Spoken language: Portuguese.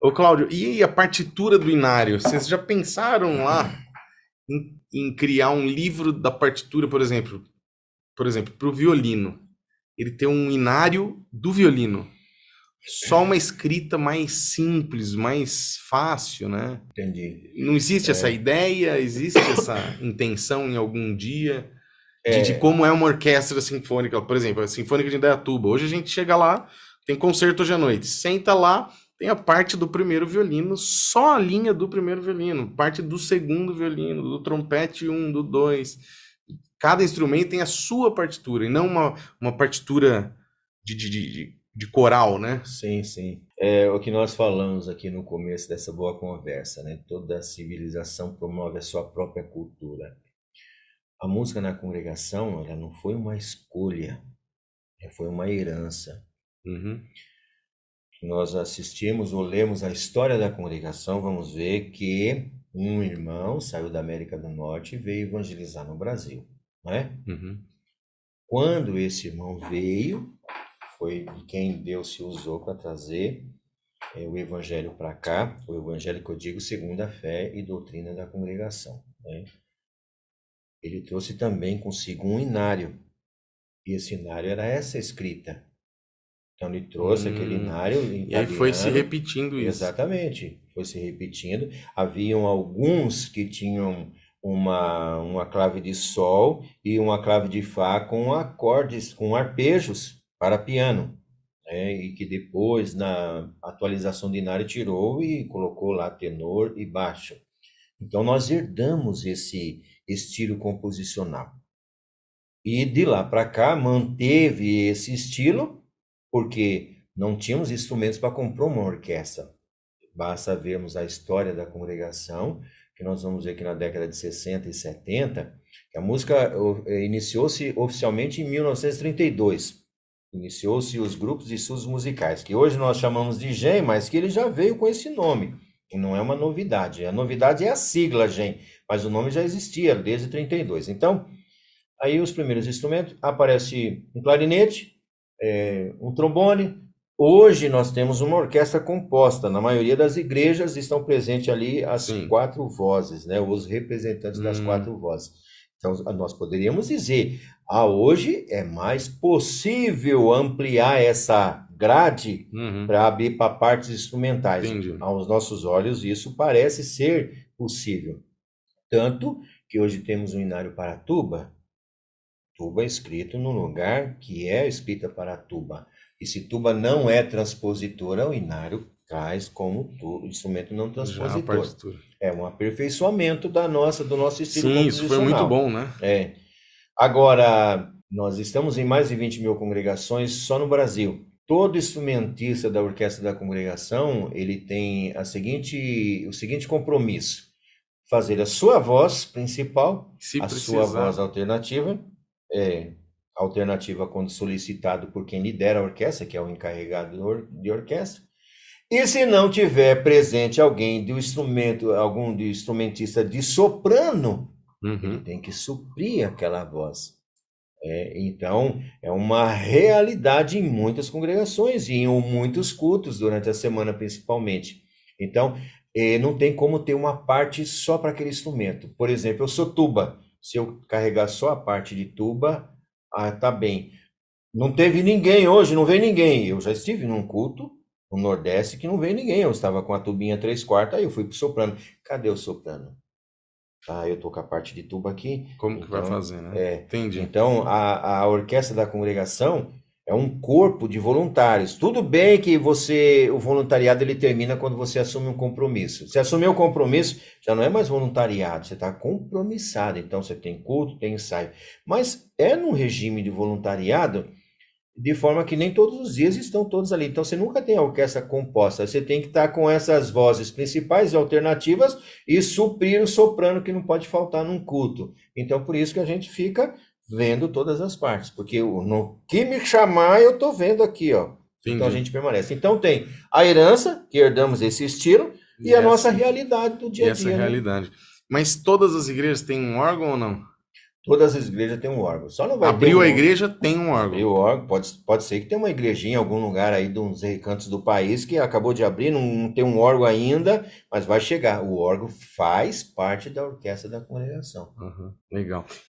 Ô, Cláudio, e a partitura do Inário? Vocês já pensaram lá em, em criar um livro da partitura, por exemplo? Por exemplo, para o violino. Ele tem um Inário do violino. Só uma escrita mais simples, mais fácil, né? Entendi. Não existe é. essa ideia? Existe essa intenção em algum dia? É. De, de, é. como é uma orquestra sinfônica, por exemplo, a Sinfônica de Indaiatuba. Hoje a gente chega lá, tem concerto hoje à noite. Senta lá, tem a parte do primeiro violino, só a linha do primeiro violino, parte do segundo violino, do trompete 1, um, do 2. Cada instrumento tem a sua partitura, e não uma, uma partitura de, de, de, de coral, né? Sim, sim. É o que nós falamos aqui no começo dessa boa conversa, né? Toda civilização promove a sua própria cultura. A música na congregação, ela não foi uma escolha, foi uma herança. Uhum nós assistimos ou lemos a história da congregação, vamos ver que um irmão saiu da América do Norte e veio evangelizar no Brasil, não é? Uhum. Quando esse irmão veio, foi quem Deus se usou para trazer é, o evangelho para cá, o evangelho que eu digo segundo a fé e doutrina da congregação. Né? Ele trouxe também consigo um inário, e esse inário era essa escrita, então ele trouxe hum, aquele inário. Italiano. E aí foi se repetindo isso. Exatamente, foi se repetindo. Haviam alguns que tinham uma, uma clave de sol e uma clave de fá com acordes, com arpejos para piano. Né? E que depois, na atualização de inário, tirou e colocou lá tenor e baixo. Então nós herdamos esse estilo composicional. E de lá para cá manteve esse estilo porque não tínhamos instrumentos para comprar uma orquestra. Basta vermos a história da congregação, que nós vamos ver que na década de 60 e 70, a música eh, iniciou-se oficialmente em 1932. Iniciou-se os grupos de estudos musicais, que hoje nós chamamos de GEM, mas que ele já veio com esse nome. que não é uma novidade. A novidade é a sigla GEM, mas o nome já existia desde 32. Então, aí os primeiros instrumentos aparece um clarinete, é, um trombone. Hoje nós temos uma orquestra composta. Na maioria das igrejas estão presentes ali as Sim. quatro vozes, né? Os representantes hum. das quatro vozes. Então nós poderíamos dizer, ah, hoje é mais possível ampliar essa grade uhum. para abrir para partes instrumentais. Entendi. Aos nossos olhos isso parece ser possível. Tanto que hoje temos um inário para tuba, Tuba é escrito no lugar que é escrita para tuba. E se tuba não é transpositora, é o inário traz como tu, instrumento não é transpositor. É um aperfeiçoamento da nossa, do nosso estilo Sim, isso foi muito bom, né? É. Agora, nós estamos em mais de 20 mil congregações só no Brasil. Todo instrumentista da orquestra da congregação, ele tem a seguinte, o seguinte compromisso: fazer a sua voz principal, Se a precisar. sua voz alternativa é, alternativa quando solicitado por quem lidera a orquestra, que é o encarregado de orquestra. E se não tiver presente alguém do instrumento, algum de instrumentista de soprano, uhum. ele tem que suprir aquela voz. É, então, é uma realidade em muitas congregações e em muitos cultos durante a semana, principalmente. Então, eh, não tem como ter uma parte só para aquele instrumento. Por exemplo, eu sou tuba. Se eu carregar só a parte de tuba, ah, tá bem. Não teve ninguém hoje, não veio ninguém. Eu já estive num culto no Nordeste que não veio ninguém. Eu estava com a tubinha 3 quartos, aí eu fui pro soprano. Cadê o soprano? Ah, eu tô com a parte de tuba aqui. Como então, que vai então, fazer, né? É, Entendi. Então, a, a orquestra da congregação é um corpo de voluntários. Tudo bem que você, o voluntariado ele termina quando você assume um compromisso. Se assumir um compromisso, já não é mais voluntariado, você está compromissado. Então você tem culto, tem ensaio. Mas é num regime de voluntariado, de forma que nem todos os dias estão todos ali. Então você nunca tem a orquestra composta. Você tem que estar tá com essas vozes principais e alternativas e suprir o soprano que não pode faltar num culto. Então por isso que a gente fica vendo todas as partes, porque no que me chamar eu estou vendo aqui, ó. Entendi. Então a gente permanece. Então tem a herança, que herdamos esse estilo, e, e a nossa realidade do dia a dia. Essa né? realidade. Mas todas as igrejas têm um órgão ou não? Todas as igrejas têm um órgão. Só não vai Abriu um... a igreja, tem um órgão. Abriu o órgão, pode, pode ser que tenha uma igrejinha em algum lugar aí de uns recantos do país que acabou de abrir, não, não tem um órgão ainda, mas vai chegar. O órgão faz parte da orquestra da congregação. Uhum, legal.